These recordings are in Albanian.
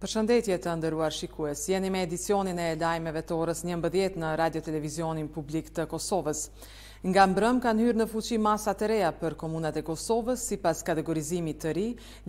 Përshëndetje të ndëruar shikues, jeni me edicionin e lajmeve të orës 11 në Radio Televizionin Publik të Kosovës. Nga mbrëm kanë hyrë në fuqi masa të reja për komunat e Kosovës si pas kategorizimit të ri,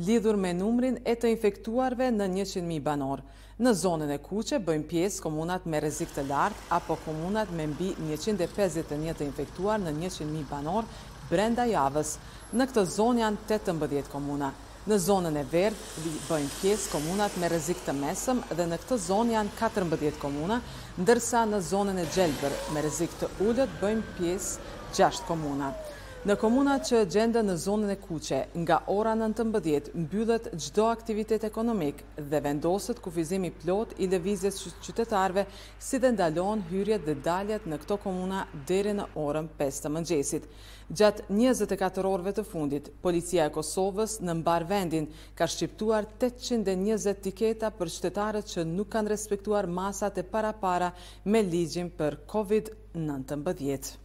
lidhur me numrin e të infektuarve në 100.000 banor. Në zonën e kuqe bëjmë pjesë komunat me rezik të lartë apo komunat me mbi 151 të infektuar në 100.000 banor brenda javës. Në këtë zonë janë 18 komunat. Në zonën e verdë bëjnë pjesë komunat me rezik të mesëm dhe në këtë zonë janë 14 komuna, ndërsa në zonën e gjelëbër me rezik të ullët bëjnë pjesë 6 komuna. Në komunat që gjende në zonën e kuqe, nga ora në të mbëdjet, mbyllet gjdo aktivitet ekonomik dhe vendosët kufizimi plot i levizjes qytetarve si dhe ndalon hyrjet dhe daljet në këto komuna dheri në orën 5 të mëngjesit. Gjatë 24 orve të fundit, policia e Kosovës në mbar vendin ka shqiptuar 820 tiketa për qytetarët që nuk kanë respektuar masat e para para me ligjim për COVID-19.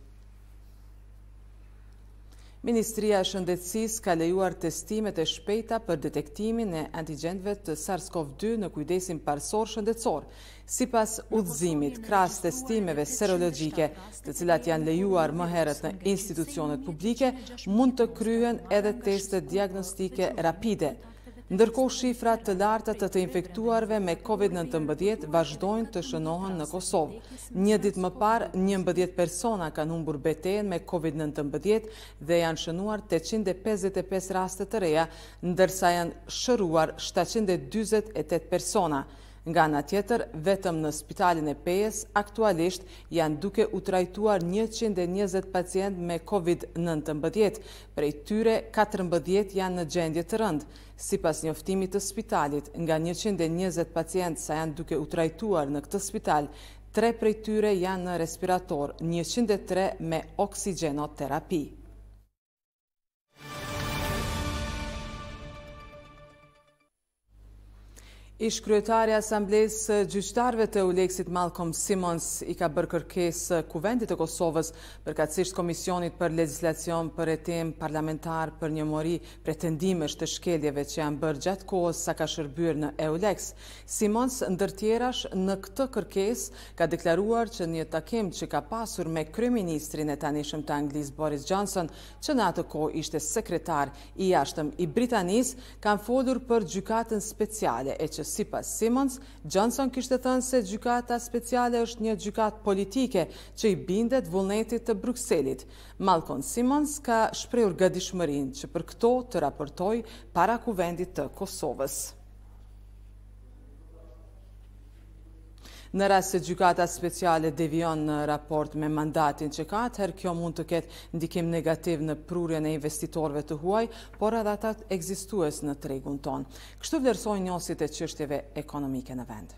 Ministria e Shëndetsis ka lejuar testimet e shpejta për detektimin e antigenve të SARS-CoV-2 në kujdesin parsor shëndetsor. Si pas udzimit, kras testimeve serologike të cilat janë lejuar më herët në institucionet publike, mund të kryhen edhe testet diagnostike rapide. Ndërko shifrat të lartë të të infektuarve me COVID-19 vazhdojnë të shënohën në Kosovë. Një dit më par, një mbëdjet persona kanë umbur beten me COVID-19 dhe janë shënuar 855 rastet të reja, ndërsa janë shëruar 728 persona. Nga nga tjetër, vetëm në spitalin e pejes, aktualisht janë duke u trajtuar 120 pacient me COVID-19, prej tyre 14 janë në gjendje të rëndë. Si pas njoftimit të spitalit, nga 120 pacient sa janë duke u trajtuar në këtë spital, tre prej tyre janë në respirator, 103 me oksigenoterapi. Ish kryetari Asamblesë gjyqtarve të Uleksit Malcolm Simons i ka bërë kërkesë kuvendit të Kosovës përkatsisht Komisionit për Legislacion për etim parlamentar për një mori pretendimesh të shkeljeve që janë bërë gjatë kohës sa ka shërbyrë në EULEX. Simons ndërtjerash në këtë kërkesë ka deklaruar që një takim që ka pasur me kryeministrin e tanishëm të Anglis Boris Johnson që në atë kohë ishte sekretar i ashtëm i Britanis kanë fodur për gjykatën speciale e që si pas Simons, Johnson kishtë thënë se gjykata speciale është një gjykat politike që i bindet vullnetit të Bruxellit. Malcolm Simons ka shprejur gëdishmërin që për këto të raportoj para kuvendit të Kosovës. Në rrasë se gjykata speciale devion në raport me mandatin që ka, atëherë kjo mund të ketë ndikim negativ në prurje në investitorve të huaj, por edhe ata të egzistues në tregun ton. Kështu vlerësoj njësit e qështjeve ekonomike në vend.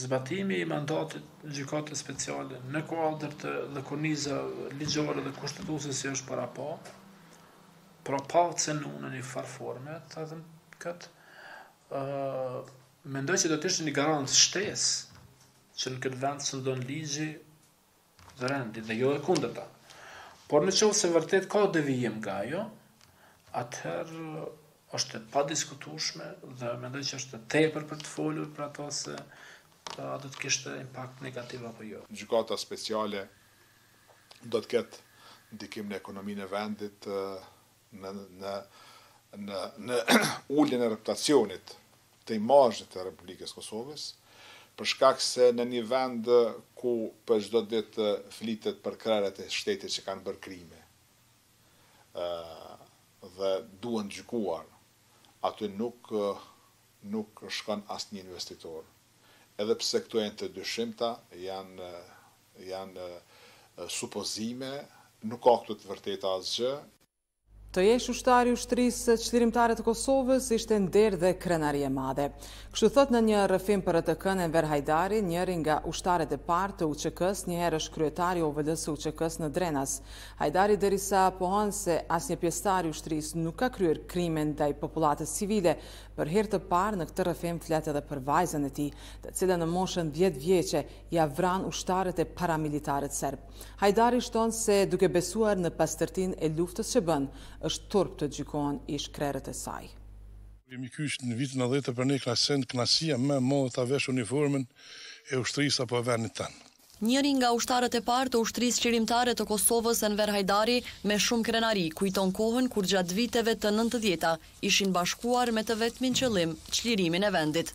Zbatimi i mandatit në gjykata speciale në kuadrë të lëkoniza ligjore dhe kushtetuse si është para po, pra pa cënë në një farforme, të të të mendoj të do të të të të të që në këtë vend sëndon ligji dhe rendi, dhe jo e kundër ta. Por në qovë se vërtet ka devijim nga jo, atëherë është pa diskutushme dhe me që është e tepër për të folur për ato se do të kishtë impact negativ apo jo. Gjukata speciale do të ketë ndikim në ekonominë e vendit eh, në, në, në, në ullin e reputacionit të imazhit e Republikës Kosovës, për shkak se në një vend ku për çdo ditë flitet për krerat e shtetit që kanë bërë krime. ë dhe duan gjykuar. Aty nuk nuk shkon asnjë investitor. Edhe pse këto janë të dyshimta, janë janë supozime, nuk ka këtu të vërtetë asgjë, Të jesh ushtari ushtrisë qëtërimtare të Kosovës ishte ndirë dhe krenarje madhe. Kështu thot në një rëfim për të kënë Enver Hajdari, njëri nga ushtaret e partë të uqëkës, s njëherë është kryetari o vëllësë UQK-s në Drenas. Hajdari dërisa pohon se një pjestari ushtrisë nuk ka kryer krimen dhe i populatës civile, Për herë të parë në këtë rëfem fletë edhe për vajzën e ti, të cilë në moshën 10 vjeqe ja vran ushtarët e paramilitarët serbë. Hajdari shtonë se duke besuar në pastërtin e luftës që bënë, është turp të gjykon ish krerët e saj. Kemi kyshë në vitë në dhejtë për ne klasen të knasia me modë të avesh uniformën e ushtërisa për venit tanë. Njëri nga ushtarët e partë të ushtrisë qirimtare të Kosovës Enver Hajdari me shumë krenari kujton kohën kur gjatë viteve të nëntë djeta ishin bashkuar me të vetmin qëllim qlirimin e vendit.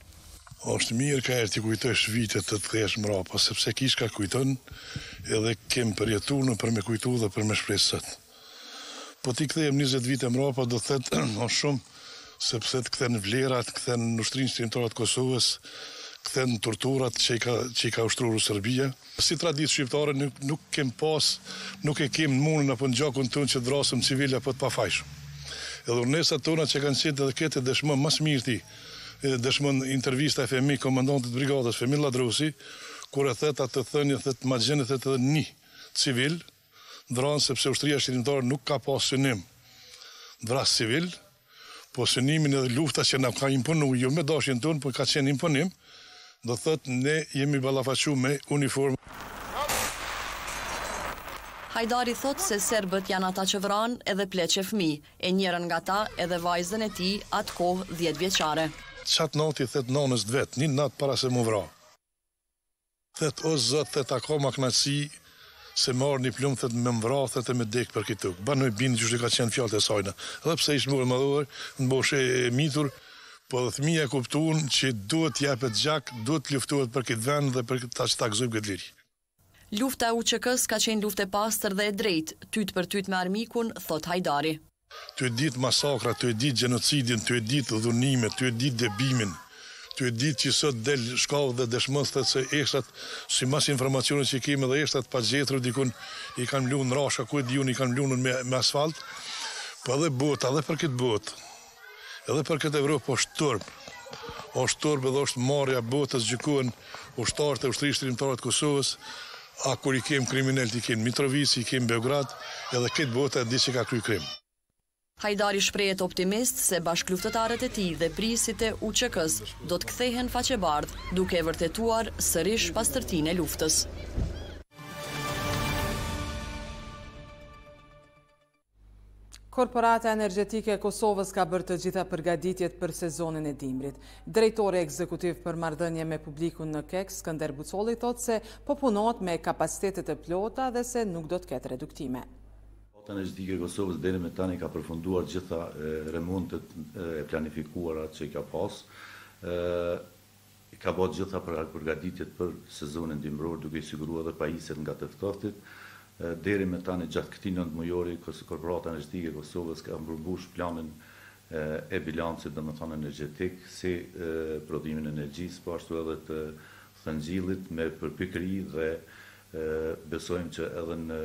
Oshtë mirë ka erë të kujtojsh vite të të kesh mra, sepse kish ka kujton edhe kem përjetu në për me kujtu dhe për me shpresët. Po ti këthejem 20 vite mra, do të thetë në shumë sepse të këthen vlerat, këthen në ushtrinë qirimtare të Kosovës, këthen në torturat që i ka ushtruru Serbia. Si traditë shqiptare, nuk kem pas, nuk e kem në apo në gjakën të që drasëm civile për të pafajshëm. Edhe urnesat të që kanë qenë edhe më dëshmën mas mirti, edhe dëshmën intervista e femi, komandantit brigadës, femi Ladrusi, kur e theta të thënjë, dhe të magjenit dhe të dhe një civil, dranë sepse ushtria shqiptare nuk ka pas sënim Vras civil, po synimin edhe lufta që na ka imponuar jo me dashin të po ka qenë imponim, do thëtë ne jemi balafashu me uniformë. Hajdari thot se serbët janë ata që vranë edhe pleqe fmi, e njërën nga ta edhe vajzën e ti atë kohë djetë vjeqare. Qatë natë i thetë nënës dvetë, një natë para se mu vra. Thetë o zëtë, thetë ako ma knaci, se marë një plumë, thetë me vra, thetë me dekë për kitu. Ba në i binë gjushtë ka qenë fjallë të sajna. Dhe pse ishë mërë më dhuar, në boshe e mitur, po dhe e kuptuun që duhet të japet gjak, duhet të luftuhet për këtë vend dhe për këtë të takzojmë këtë liri. Lufta UQK-s ka qenë luft e pastër dhe e drejtë, tyt për tyt me armikun, thot Hajdari. Të e ditë masakra, të e ditë gjenocidin, të e ditë dhunime, të e ditë debimin, të e ditë që sot del shkavë dhe dëshmëstët se eshtat, si mas informacionës që kemi dhe eshtat pa gjetërë, dikun i kanë mlunë në rasha, ku e dijun i kanë mlunë me, me asfalt, për po dhe botë, adhe për këtë botë, Edhe për këtë Evropë po është tërpë, po është tërpë edhe është marja botës gjykuen ushtarët e ushtërisht të rimëtarët Kosovës, a kur i kemë kriminell të i kemë Mitrovici, i kemë Beograd, edhe këtë botë e disi ka kry krim. Hajdari shprejet optimist se bashkë luftetarët e ti dhe prisit e UQK-s do të kthehen faqe bardh duke e vërtetuar sërish pas tërtin e luftës. Korporata Energetike e Kosovës ka bërë të gjitha përgaditjet për sezonin e dimrit. Drejtore ekzekutiv për mardënje me publikun në keks, Skander Bucoli thot se po punot me kapacitetet e plota dhe se nuk do të ketë reduktime. Korporata Energetike e Kosovës dhe me tani ka përfunduar gjitha remontet e planifikuara që i ka pas. Ka bërë gjitha përgaditjet për sezonin dimror duke i siguruar dhe pajiset nga tëftoftit deri me tani gjatë këti nëndë mujori, kësë korporata energetike e Kosovës ka mbërbush planin e bilancit dhe më thonë energetik, si prodhimin energjisë, po ashtu edhe të thëngjilit me përpikri dhe besojmë që edhe në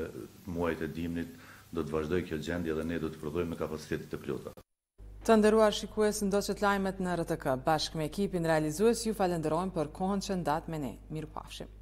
muajt e dimnit do të vazhdoj kjo gjendje dhe ne do të prodhojmë me kapacitetit të pljota. Të ndëruar shikues në doqet lajmet në RTK, bashkë me ekipin realizues ju falenderojmë për kohën që ndatë me ne. Miru pafshim.